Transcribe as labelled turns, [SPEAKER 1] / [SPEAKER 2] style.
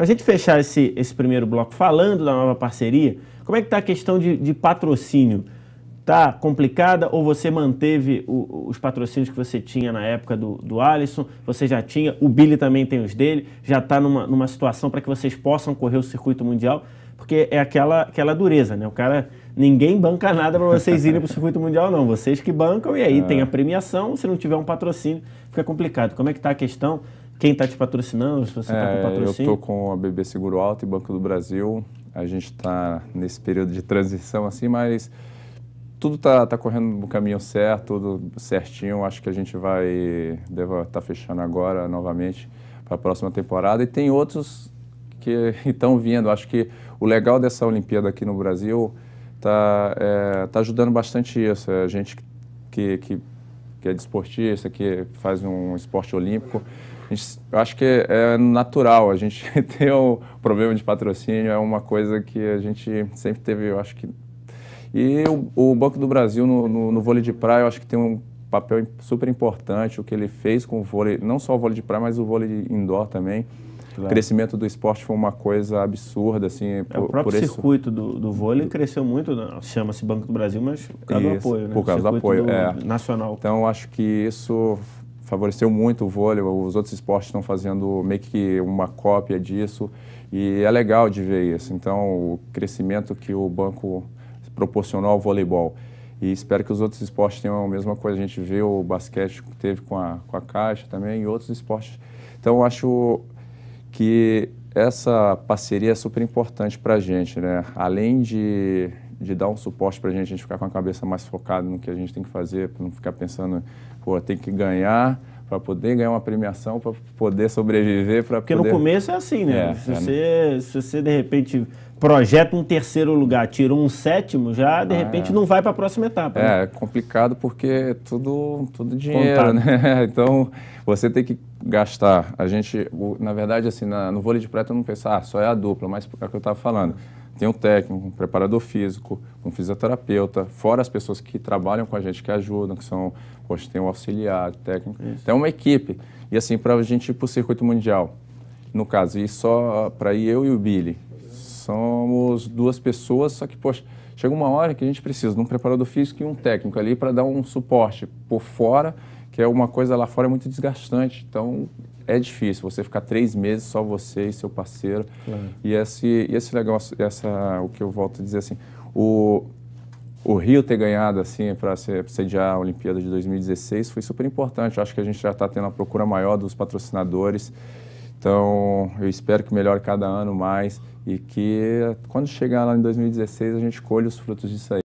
[SPEAKER 1] Para a gente fechar esse, esse primeiro bloco falando da nova parceria, como é que está a questão de, de patrocínio? Está complicada ou você manteve o, os patrocínios que você tinha na época do, do Alisson? Você já tinha, o Billy também tem os dele, já está numa, numa situação para que vocês possam correr o circuito mundial, porque é aquela, aquela dureza, né? O cara, ninguém banca nada para vocês irem para o circuito mundial, não. Vocês que bancam e aí tem a é. premiação, se não tiver um patrocínio, fica complicado. Como é que está a questão? Quem está te patrocinando? Se você está é, com patrocínio? Eu estou com
[SPEAKER 2] a BB Seguro Alto e Banco do Brasil. A gente está nesse período de transição assim, mas tudo está tá correndo no caminho certo, tudo certinho. Acho que a gente vai deve estar tá fechando agora novamente para a próxima temporada. E tem outros que estão vindo. Acho que o legal dessa Olimpíada aqui no Brasil está é, tá ajudando bastante isso. É, a gente que, que, que é desportista, que faz um esporte olímpico, gente, eu acho que é, é natural. A gente ter o problema de patrocínio é uma coisa que a gente sempre teve, eu acho que. E o, o Banco do Brasil no, no, no, vôlei de praia, eu acho que tem um papel super importante, o que ele fez com o vôlei, não só o vôlei de praia, mas o vôlei indoor também. Claro. O crescimento do esporte foi uma coisa absurda, assim. É, o próprio circuito
[SPEAKER 1] do, do vôlei cresceu muito, né? chama-se Banco do Brasil, mas por causa isso, do apoio, né? Por causa do apoio, do, é.
[SPEAKER 2] Nacional. Então, acho que isso favoreceu muito o vôlei, os outros esportes estão fazendo meio que uma cópia disso e é legal de ver isso. Então, o crescimento que o banco proporcionou ao voleibol e espero que os outros esportes tenham a mesma coisa. A gente vê o basquete que teve com a, com a Caixa também e outros esportes. Então, acho que essa parceria é super importante para a gente, né? Além de de dar um suporte para a gente, a gente ficar com a cabeça mais focada no que a gente tem que fazer, para não ficar pensando, pô, tem que ganhar para poder ganhar uma premiação, para poder sobreviver, para Porque poder... no começo é assim, né? É, se, é, você,
[SPEAKER 1] né? se você, de repente, projeta um terceiro lugar, tira um sétimo, já, de ah, repente, é. não vai para a próxima etapa. Né? É, né? é
[SPEAKER 2] complicado porque é tudo, tudo
[SPEAKER 1] dinheiro, Contado. né?
[SPEAKER 2] Então, você tem que gastar. A gente, na verdade, assim, na, no vôlei de prata eu não pensava, ah, só é a dupla, mas é o que eu estava falando. Tem um técnico, um preparador físico, um fisioterapeuta, fora as pessoas que trabalham com a gente, que ajudam, que são, poxa, tem um auxiliar técnico. Isso. Então, é uma equipe. E assim, para a gente ir para o circuito mundial, no caso, e só para ir eu e o Billy, somos duas pessoas, só que, poxa, chega uma hora que a gente precisa de um preparador físico e um técnico ali para dar um suporte por fora porque uma coisa lá fora é muito desgastante. Então é difícil você ficar três meses só você e seu parceiro. Claro. É. E esse, esse negócio, essa, o que eu volto a dizer assim, o, o Rio ter ganhado assim para sediar a Olimpíada de 2016 foi super importante. acho que a gente já está tendo a procura maior dos patrocinadores. Então eu espero que melhore cada ano mais e que quando chegar lá em 2016 a gente colhe os frutos disso aí.